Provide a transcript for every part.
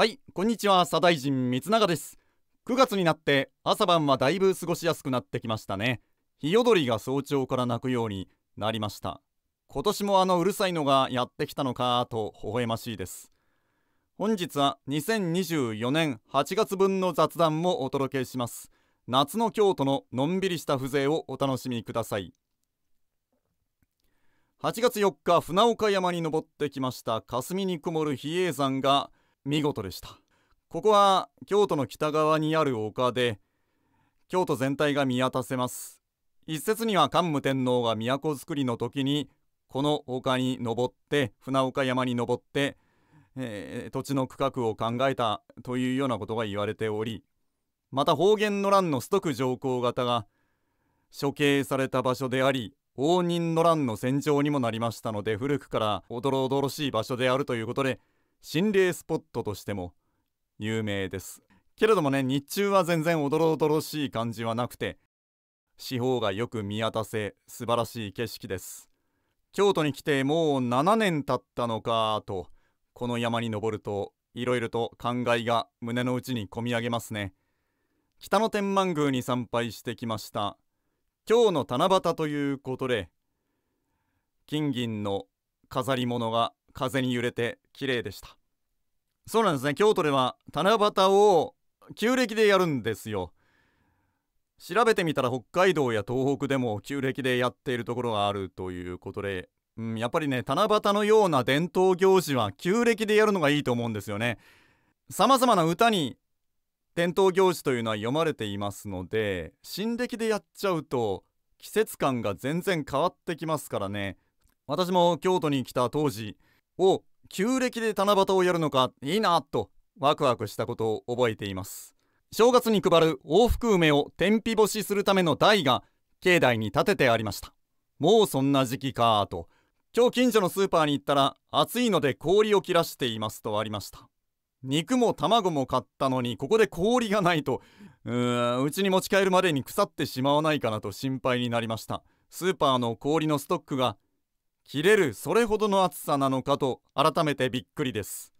はいこんにちは左大臣三永です9月になって朝晩はだいぶ過ごしやすくなってきましたね日踊りが早朝から鳴くようになりました今年もあのうるさいのがやってきたのかと微笑ましいです本日は2024年8月分の雑談もお届けします夏の京都ののんびりした風情をお楽しみください8月4日船岡山に登ってきました霞に曇る比叡山が見事でしたここは京都の北側にある丘で京都全体が見渡せます一説には桓武天皇が都づくりの時にこの丘に登って船岡山に登って、えー、土地の区画を考えたというようなことが言われておりまた方言の乱の崇徳上皇方が処刑された場所であり応仁の乱の戦場にもなりましたので古くからおどろおどろしい場所であるということで心霊スポットとしても有名ですけれどもね日中は全然おどろおどろしい感じはなくて四方がよく見渡せ素晴らしい景色です京都に来てもう7年経ったのかとこの山に登るといろいろと感慨が胸の内にこみ上げますね北の天満宮に参拝してきました今日の七夕ということで金銀の飾り物が風に揺れて綺麗でしたそうなんですね京都では七夕を旧暦でやるんですよ調べてみたら北海道や東北でも旧暦でやっているところがあるということで、うん、やっぱりね七夕のような伝統行事は旧暦でやるのがいいと思うんですよねさまざまな歌に伝統行事というのは読まれていますので新暦でやっちゃうと季節感が全然変わってきますからね私も京都に来た当時お旧暦で七夕をやるのかいいなとワクワクしたことを覚えています正月に配る往復梅を天日干しするための台が境内に立ててありましたもうそんな時期かと今日近所のスーパーに行ったら暑いので氷を切らしていますとありました肉も卵も買ったのにここで氷がないとうーんうちに持ち帰るまでに腐ってしまわないかなと心配になりましたスーパーの氷のストックが切れるそれほどの暑さなのかと改めてびっくりです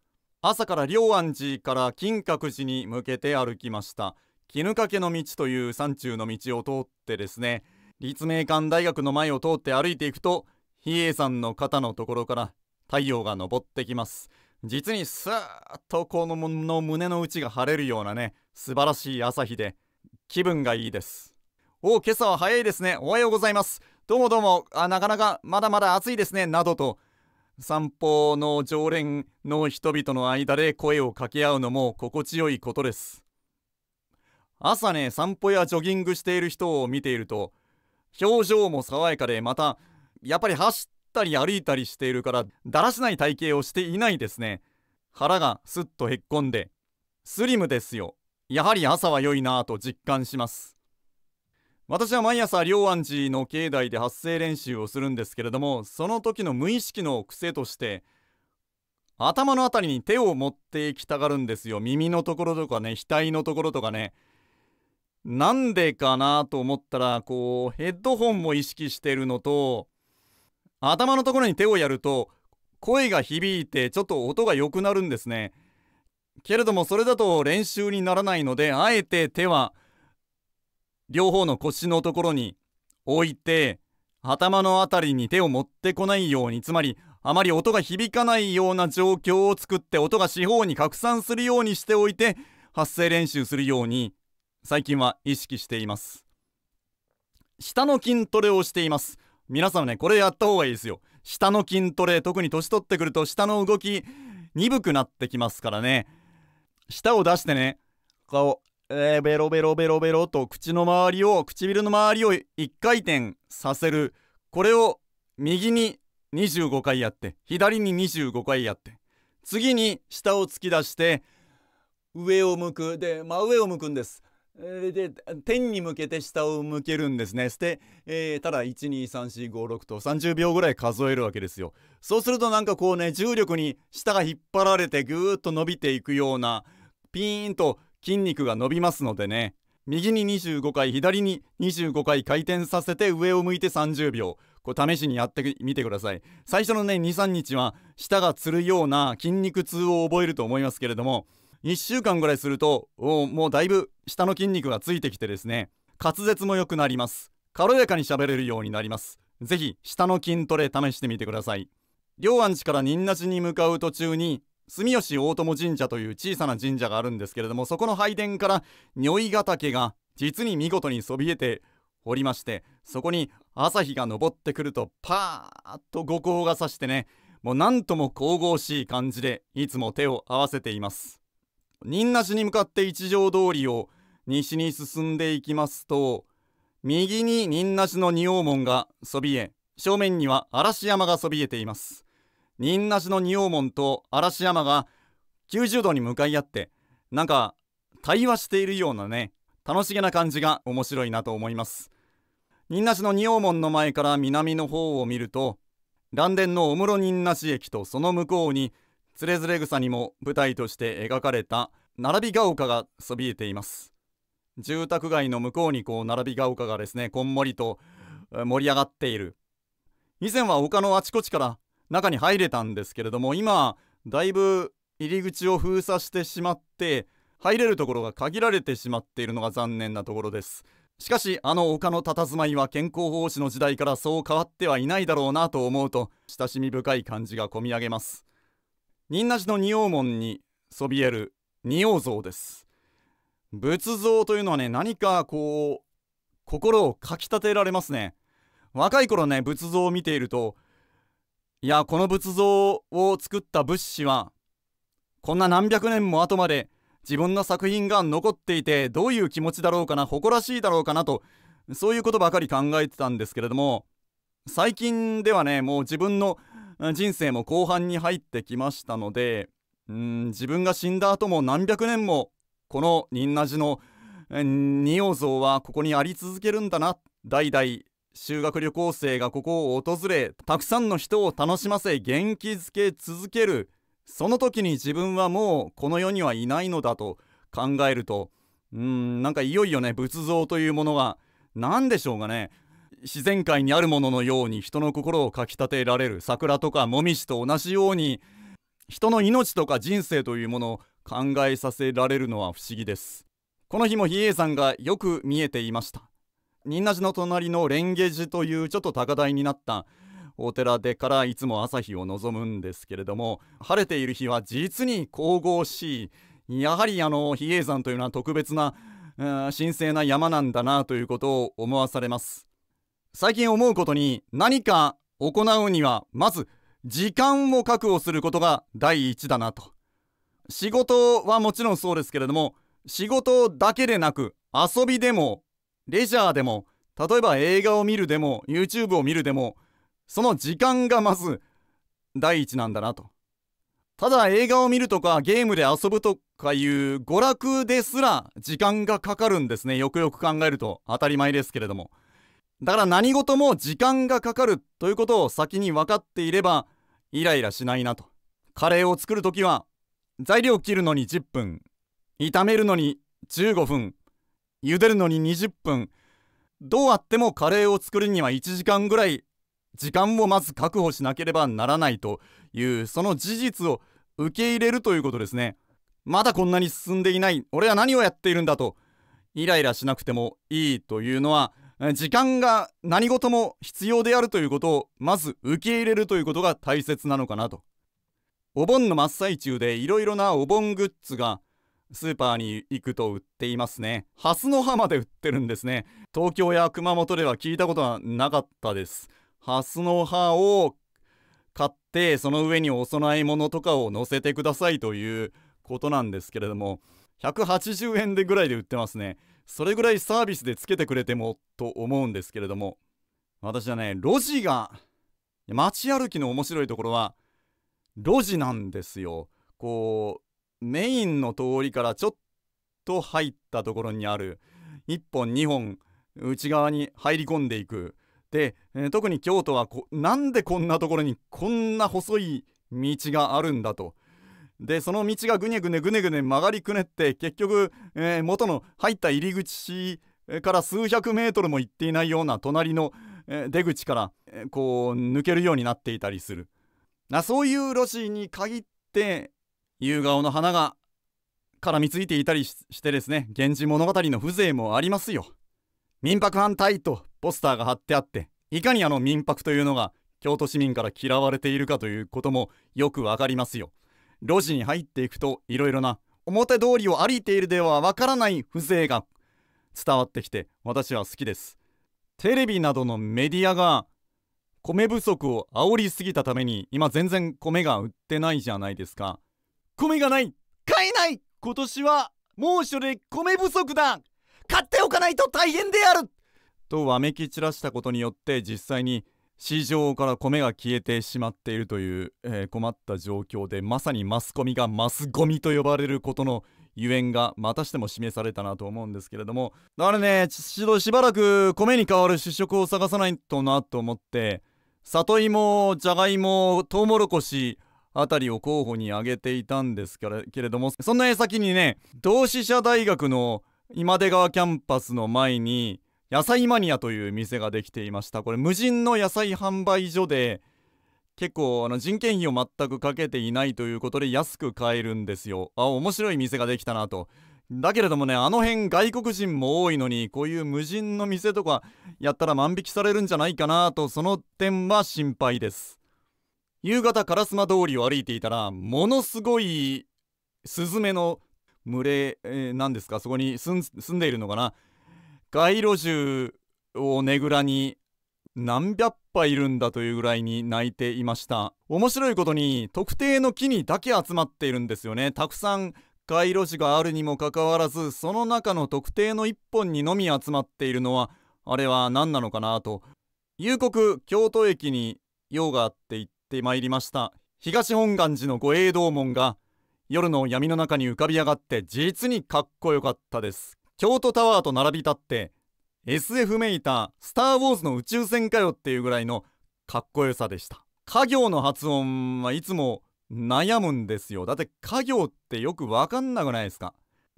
朝から龍安寺から金閣寺に向けて歩きました絹掛の道という山中の道を通ってですね立命館大学の前を通って歩いていくと比叡山の肩のところから太陽が昇ってきます実にスーッとこの胸の内が晴れるようなね素晴らしい朝日で気分がいいですおお今朝は早いですねおはようございますどうもどうもあなかなかまだまだ暑いですねなどと散歩の常連の人々の間で声を掛け合うのも心地よいことです朝ね散歩やジョギングしている人を見ていると表情も爽やかでまたやっぱり走ったり歩いたりしているからだらしない体型をしていないですね腹がすっとへっこんでスリムですよやはり朝は良いなぁと実感します私は毎朝龍安寺の境内で発声練習をするんですけれどもその時の無意識の癖として頭の辺りに手を持っていきたがるんですよ耳のところとかね額のところとかねなんでかなと思ったらこうヘッドホンも意識してるのと頭のところに手をやると声が響いてちょっと音が良くなるんですねけれどもそれだと練習にならないのであえて手は両方の腰のところに置いて、頭のあたりに手を持ってこないように、つまり、あまり音が響かないような状況を作って、音が四方に拡散するようにしておいて、発声練習するように、最近は意識しています。下の筋トレをしています。皆さんね、これやった方がいいですよ。下の筋トレ、特に年取ってくると、下の動き、鈍くなってきますからね。舌を出してね、顔、えー、ベロベロベロベロと口の周りを唇の周りを1回転させるこれを右に25回やって左に25回やって次に下を突き出して上を向くで真上を向くんです。で天に向けて下を向けるんですね。して、えー、ただ123456と30秒ぐらい数えるわけですよ。そうするとなんかこうね重力に下が引っ張られてぐーっと伸びていくようなピーンと筋肉が伸びますのでね右に25回左に25回回転させて上を向いて30秒こう試しにやってみてください最初のね23日は舌がつるような筋肉痛を覚えると思いますけれども1週間ぐらいするともうだいぶ舌の筋肉がついてきてですね滑舌も良くなります軽やかに喋れるようになりますぜひ舌の筋トレ試してみてください両安地から仁和寺に向かう途中に住吉大友神社という小さな神社があるんですけれどもそこの拝殿から如意ヶ岳が実に見事にそびえておりましてそこに朝日が昇ってくるとパーッと五光がさしてねもう何とも神々しい感じでいつも手を合わせています仁和寺に向かって一条通りを西に進んでいきますと右に仁和寺の仁王門がそびえ正面には嵐山がそびえています仁和の仁王門と嵐山が90度に向かい合ってなんか対話しているようなね楽しげな感じが面白いなと思います仁和の仁王門の前から南の方を見ると蘭電の小室仁和駅とその向こうにつれづれ草にも舞台として描かれた並びが丘がそびえています住宅街の向こうにこう並びが丘がですねこんもりと盛り上がっている以前は丘のあちこちから中に入れたんですけれども今だいぶ入り口を封鎖してしまって入れるところが限られてしまっているのが残念なところですしかしあの丘の佇まいは健康奉仕の時代からそう変わってはいないだろうなと思うと親しみ深い感じがこみ上げます仁和寺の仁王門にそびえる仁王像です仏像というのはね何かこう心をかきたてられますね若い頃ね仏像を見ているといやこの仏像を作った仏師はこんな何百年も後まで自分の作品が残っていてどういう気持ちだろうかな誇らしいだろうかなとそういうことばかり考えてたんですけれども最近ではねもう自分の人生も後半に入ってきましたのでうん自分が死んだ後も何百年もこの仁和寺の仁王像はここにあり続けるんだな代々修学旅行生がここを訪れたくさんの人を楽しませ元気づけ続けるその時に自分はもうこの世にはいないのだと考えるとうんなんかいよいよね仏像というものが何でしょうがね自然界にあるもののように人の心をかきたてられる桜とかもみじと同じように人の命とか人生というものを考えさせられるのは不思議ですこの日も比叡山がよく見えていました仁和寺の隣の蓮華寺というちょっと高台になったお寺でからいつも朝日を望むんですけれども晴れている日は実に神々しいやはりあの比叡山というのは特別な神聖な山なんだなということを思わされます最近思うことに何か行うにはまず時間を確保することが第一だなと仕事はもちろんそうですけれども仕事だけでなく遊びでもレジャーでも例えば映画を見るでも YouTube を見るでもその時間がまず第一なんだなとただ映画を見るとかゲームで遊ぶとかいう娯楽ですら時間がかかるんですねよくよく考えると当たり前ですけれどもだから何事も時間がかかるということを先に分かっていればイライラしないなとカレーを作る時は材料切るのに10分炒めるのに15分茹でるのに20分どうあってもカレーを作るには1時間ぐらい時間をまず確保しなければならないというその事実を受け入れるということですねまだこんなに進んでいない俺は何をやっているんだとイライラしなくてもいいというのは時間が何事も必要であるということをまず受け入れるということが大切なのかなとお盆の真っ最中でいろいろなお盆グッズがスーパーに行くと売っていますね。ハスの葉まで売ってるんですね。東京や熊本では聞いたことはなかったです。ハスの葉を買って、その上にお供え物とかを乗せてくださいということなんですけれども、180円でぐらいで売ってますね。それぐらいサービスでつけてくれてもと思うんですけれども、私はね、路地が、街歩きの面白いところは、路地なんですよ。こうメインの通りからちょっと入ったところにある1本2本内側に入り込んでいくで、えー、特に京都はこなんでこんなところにこんな細い道があるんだとでその道がぐねぐねぐねぐね曲がりくねって結局、えー、元の入った入り口から数百メートルも行っていないような隣の、えー、出口から、えこう抜けるようになっていたりするなそういう路地に限って夕顔の花が絡みついていたりしてですね源氏物語の風情もありますよ民泊反対とポスターが貼ってあっていかにあの民泊というのが京都市民から嫌われているかということもよくわかりますよ路地に入っていくといろいろな表通りを歩いているではわからない風情が伝わってきて私は好きですテレビなどのメディアが米不足を煽りすぎたために今全然米が売ってないじゃないですか米がない買えない今年は猛暑で米不足だ買っておかないと大変であるとわめき散らしたことによって実際に市場から米が消えてしまっているという、えー、困った状況でまさにマスコミがマスゴミと呼ばれることのゆえんがまたしても示されたなと思うんですけれどもだからねどしばらく米に代わる主食を探さないとなと思って里芋じゃがいもとうもろこし辺りを候補に挙げていたんですけれどもそな矢先にね同志社大学の今出川キャンパスの前に野菜マニアという店ができていましたこれ無人の野菜販売所で結構あの人件費を全くかけていないということで安く買えるんですよあ面白い店ができたなとだけれどもねあの辺外国人も多いのにこういう無人の店とかやったら万引きされるんじゃないかなとその点は心配です夕方烏丸通りを歩いていたらものすごいスズメの群れ、えー、なんですかそこに住んでいるのかな街路樹をねぐらに何百羽いるんだというぐらいに鳴いていました面白いことに特定の木にだけ集まっているんですよねたくさん街路樹があるにもかかわらずその中の特定の一本にのみ集まっているのはあれは何なのかなと夕刻京都駅に用があって行っってまいりました東本願寺の護衛道門が夜の闇の中に浮かび上がって実にかっこよかったです京都タワーと並び立って SF メイター「スター・ウォーズ」の宇宙船かよっていうぐらいのかっこよさでした家業の発音はいつも悩むんですよだって家業ってよく分かんなくないですか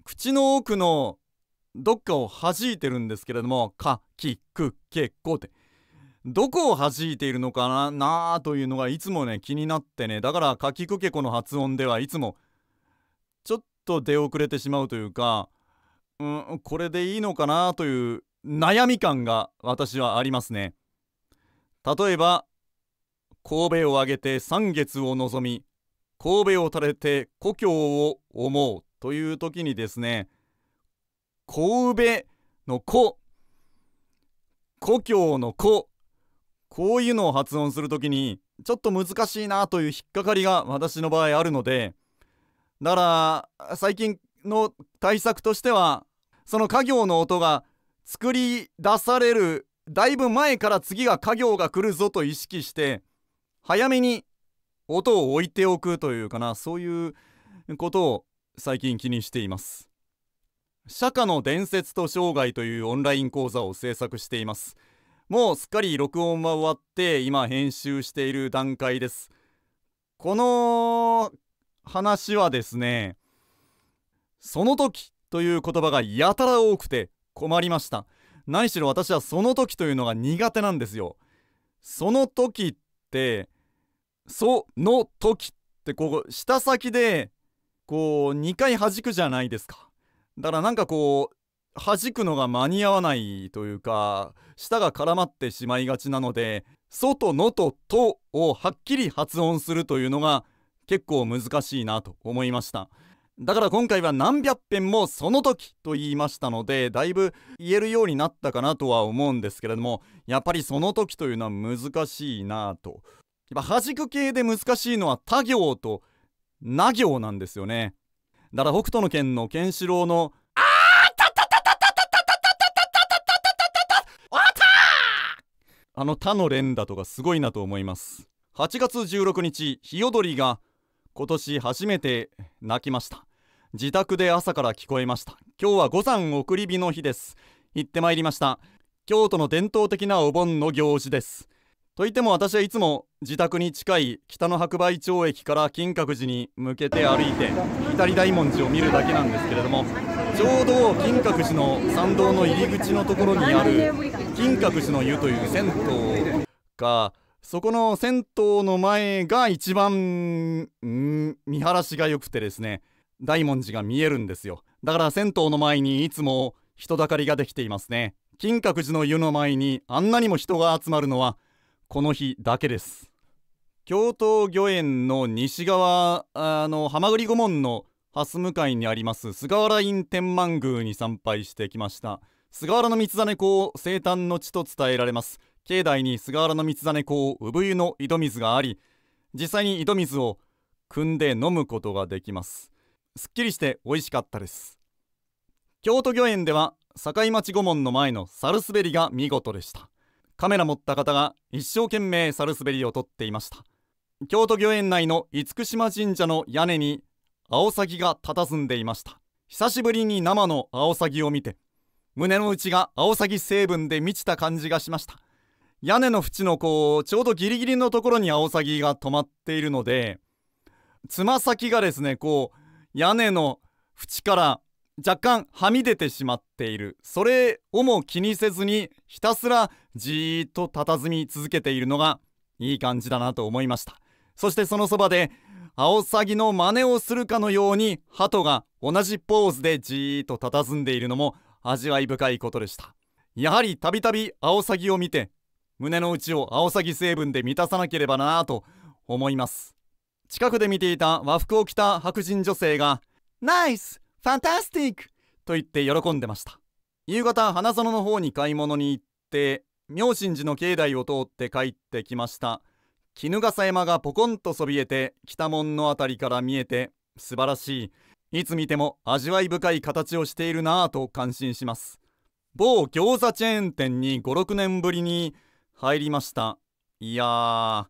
口の奥のどっかを弾いてるんですけれども「かきくけこ」ってどこを弾いているのかなというのがいつもね気になってねだからかきくけこの発音ではいつもちょっと出遅れてしまうというか、うん、これでいいのかなという悩み感が私はありますね例えば神戸を挙げて三月を望み神戸を垂れて故郷を思うという時にですね神戸の子故郷の子こういうのを発音する時にちょっと難しいなという引っかかりが私の場合あるのでだから最近の対策としてはその家業の音が作り出されるだいぶ前から次が家業が来るぞと意識して早めに音を置いておくというかなそういうことを最近気にしています釈迦の伝説と生涯というオンライン講座を制作していますもうすっかり録音は終わって今編集している段階ですこの話はですねその時という言葉がやたら多くて困りました何しろ私はその時というのが苦手なんですよその時ってその時ってこう舌先でこう2回弾くじゃないですかだからなんかこう弾くのが間に合わないというか舌が絡まってしまいがちなので「外の」と「と」をはっきり発音するというのが結構難しいなと思いましただから今回は何百遍も「その時」と言いましたのでだいぶ言えるようになったかなとは思うんですけれどもやっぱり「その時」というのは難しいなと弾く系で難しいのは「他行」と「な行」なんですよねだから北斗の拳のケンシロウの「あの他の連打とかすごいなと思います8月16日ひよどりが今年初めて泣きました自宅で朝から聞こえました今日は五山送り火の日です行ってまいりました京都の伝統的なお盆の行事ですといっても私はいつも自宅に近い北の白梅町駅から金閣寺に向けて歩いて左大文字を見るだけなんですけれどもちょうど金閣寺の参道の入り口のところにある金閣寺の湯という銭湯がそこの銭湯の前が一番見晴らしが良くてですね大文字が見えるんですよだから銭湯の前にいつも人だかりができていますね金閣寺の湯の前にあんなにも人が集まるのはこの日だけです京都御苑の西側あの浜栗御門の蓮向かいにあります菅原院天満宮に参拝してきました菅原道真公を生誕の地と伝えられます境内に菅原道真公産湯の井戸水があり実際に井戸水を汲んで飲むことができますすっきりして美味しかったです京都御苑では境町御門の前の猿滑りが見事でしたカメラ持った方が一生懸命猿滑りを撮っていました京都御苑内の厳島神社の屋根にアオサギが佇んでいました久しぶりに生のアオサギを見て胸の内がアオサギ成分で満ちた感じがしました屋根の縁のこうちょうどギリギリのところにアオサギが止まっているのでつま先がですねこう屋根の縁から若干はみ出てしまっているそれをも気にせずにひたすらじーっと佇み続けているのがいい感じだなと思いましたそしてそのそばでアオサギの真似をするかのように鳩が同じポーズでじーっと佇んでいるのも味わい深いことでしたやはりたびたびアオサギを見て胸の内をアオサギ成分で満たさなければなぁと思います近くで見ていた和服を着た白人女性がナイスファンタスティックと言って喜んでました夕方花園の方に買い物に行って明神寺の境内を通って帰ってきました衣笠山がポコンとそびえて北門の辺りから見えて素晴らしいいつ見ても味わい深い形をしているなぁと感心します某餃子チェーン店に56年ぶりに入りましたいやー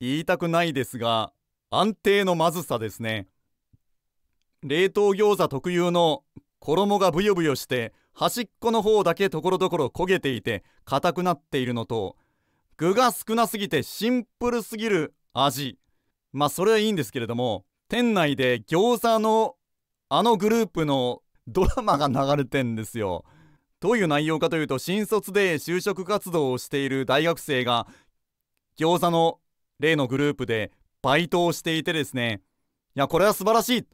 言いたくないですが安定のまずさですね冷凍餃子特有の衣がブヨブヨして端っこの方だけところどころ焦げていて硬くなっているのと具が少なすぎてシンプルすぎる味まあそれはいいんですけれども店内で餃子のあのグループのドラマが流れてんですよどういう内容かというと新卒で就職活動をしている大学生が餃子の例のグループでバイトをしていてですねいやこれは素晴らしい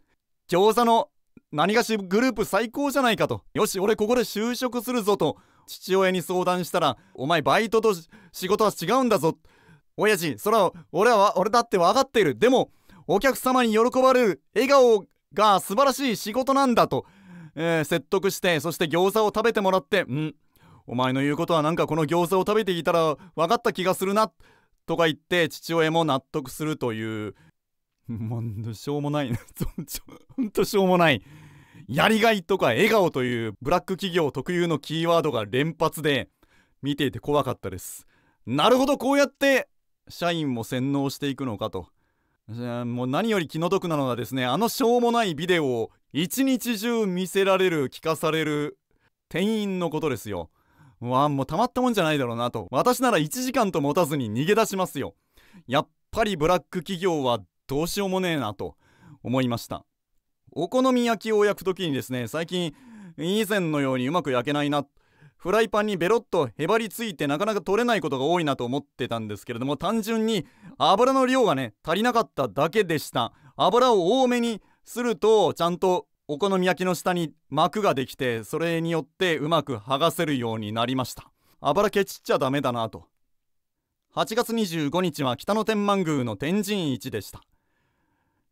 餃子の何がしグループ最高じゃないかとよし俺ここで就職するぞと父親に相談したら「お前バイトと仕事は違うんだぞ」「親父そは俺は俺だって分かっているでもお客様に喜ばれる笑顔が素晴らしい仕事なんだと」えー、説得してそして餃子を食べてもらって「うんお前の言うことはなんかこの餃子を食べていたら分かった気がするな」とか言って父親も納得するという もうしょうもないほんとしょうもない やりがいとか笑顔というブラック企業特有のキーワードが連発で見ていて怖かったですなるほどこうやって社員も洗脳していくのかともう何より気の毒なのはですねあのしょうもないビデオを一日中見せられる聞かされる店員のことですよわあもうたまったもんじゃないだろうなと私なら1時間と持たずに逃げ出しますよやっぱりブラック企業はどうしようもねえなと思いましたお好み焼きを焼く時にですね最近以前のようにうまく焼けないなフライパンにベロッとへばりついてなかなか取れないことが多いなと思ってたんですけれども単純に油の量がね足りなかっただけでした油を多めにするとちゃんとお好み焼きの下に膜ができてそれによってうまく剥がせるようになりました油けちっちゃダメだなと8月25日は北野天満宮の天神市でした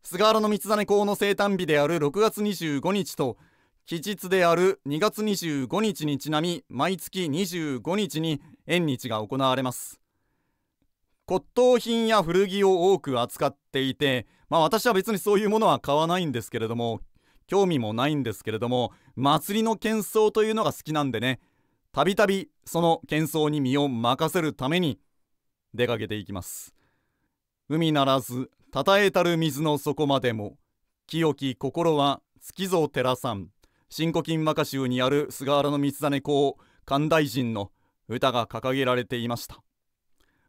菅原光真公の生誕日である6月25日と期日である2月25日にちなみ毎月25日に縁日が行われます骨董品や古着を多く扱っていてまあ私は別にそういうものは買わないんですけれども興味もないんですけれども祭りの喧騒というのが好きなんでねたびたびその喧騒に身を任せるために出かけていきます海ならずたたえたる水の底までも清き心は月蔵寺さん新古今和歌集にある菅原道真公寛大臣の歌が掲げられていました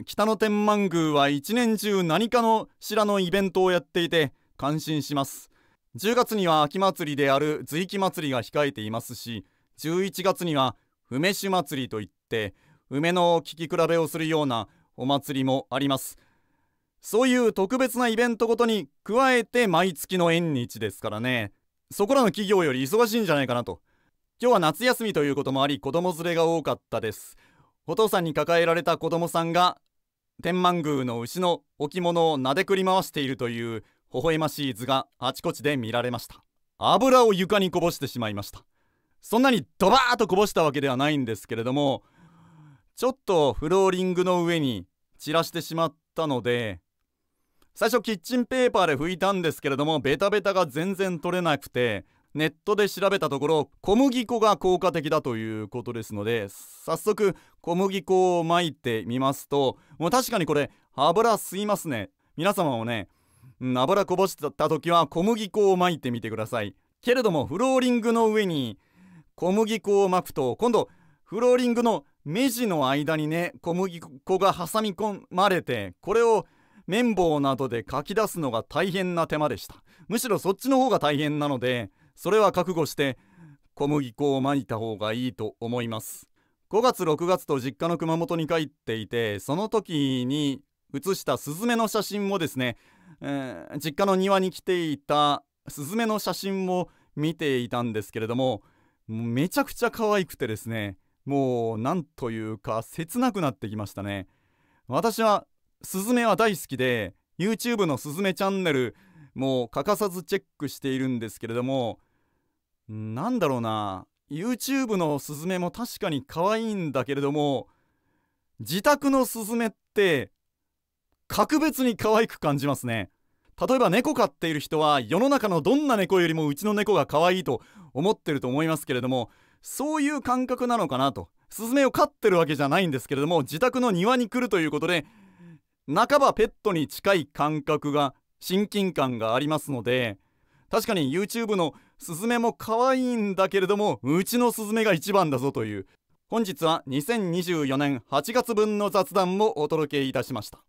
北野天満宮は一年中何かの白らのイベントをやっていて感心します10月には秋祭りである随気祭りが控えていますし11月には梅酒祭りといって梅の聴き比べをするようなお祭りもありますそういう特別なイベントごとに加えて毎月の縁日ですからねそこらの企業より忙しいんじゃないかなと今日は夏休みということもあり子供連れが多かったですお父さんに抱えられた子供さんが天満宮の牛の置物をなでくり回しているという微笑ましい図があちこちで見られました油を床にこぼしてしまいましたそんなにドバーッとこぼしたわけではないんですけれどもちょっとフローリングの上に散らしてしまったので最初キッチンペーパーで拭いたんですけれどもベタベタが全然取れなくてネットで調べたところ小麦粉が効果的だということですので早速小麦粉をまいてみますともう確かにこれ油吸いますね皆様もね、うん、油こぼした時は小麦粉をまいてみてくださいけれどもフローリングの上に小麦粉をまくと今度フローリングの目地の間にね小麦粉が挟み込まれてこれを綿棒などで書き出すのが大変な手間でしたむしろそっちの方が大変なのでそれは覚悟して小麦粉をまいた方がいいと思います5月6月と実家の熊本に帰っていてその時に写したスズメの写真もですね、えー、実家の庭に来ていたスズメの写真を見ていたんですけれどもめちゃくちゃ可愛くてですねもうなんというか切なくなってきましたね私はスズメは大好きで YouTube の「スズメチャンネル」も欠かさずチェックしているんですけれどもなんだろうな YouTube のスズメも確かに可愛いんだけれども自宅のスズメって格別に可愛く感じますね例えば猫飼っている人は世の中のどんな猫よりもうちの猫が可愛いと思ってると思いますけれどもそういう感覚なのかなとスズメを飼ってるわけじゃないんですけれども自宅の庭に来るということで半ばペットに近い感覚が親近感がありますので確かに YouTube のスズメも可愛いんだけれどもうちのスズメが一番だぞという本日は2024年8月分の雑談をお届けいたしました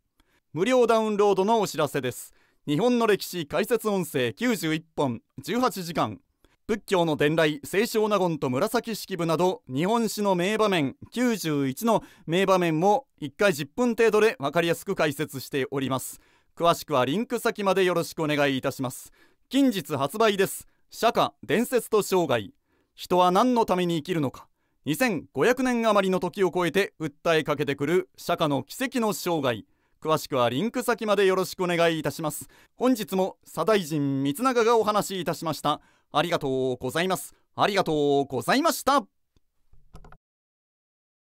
無料ダウンロードのお知らせです日本の歴史解説音声91本18時間仏教の伝来清少納言と紫式部など日本史の名場面91の名場面も1回10分程度で分かりやすく解説しております詳しくはリンク先までよろしくお願いいたします近日発売です釈迦伝説と生涯人は何のために生きるのか2500年余りの時を超えて訴えかけてくる釈迦の奇跡の生涯詳しくはリンク先までよろしくお願いいたします本日も左大臣三永がお話しいたしましたありがとうございます。ありがとうございました。